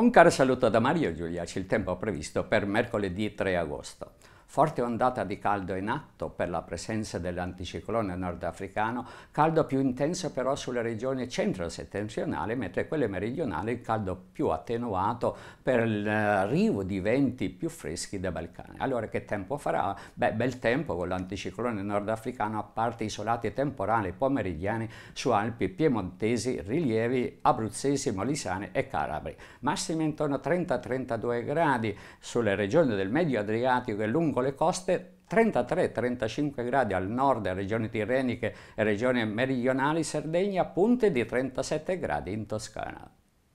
Un caro saluto da Mario Giulia, c'è il tempo previsto per mercoledì 3 agosto. Forte ondata di caldo in atto per la presenza dell'anticiclone nordafricano, caldo più intenso però sulle regioni centro-settentrionali, mentre quelle meridionali il caldo più attenuato per l'arrivo eh, di venti più freschi dai Balcani. Allora che tempo farà? Beh, bel tempo con l'anticiclone nordafricano a parte isolati temporali pomeridiani su Alpi piemontesi, rilievi abruzzesi, molisane e calabri. Massimi intorno a 30-32 gradi sulle regioni del Medio Adriatico e lungo lungo le coste 33-35 gradi al nord regioni tirreniche e regioni meridionali Sardegna, punte di 37 gradi in Toscana.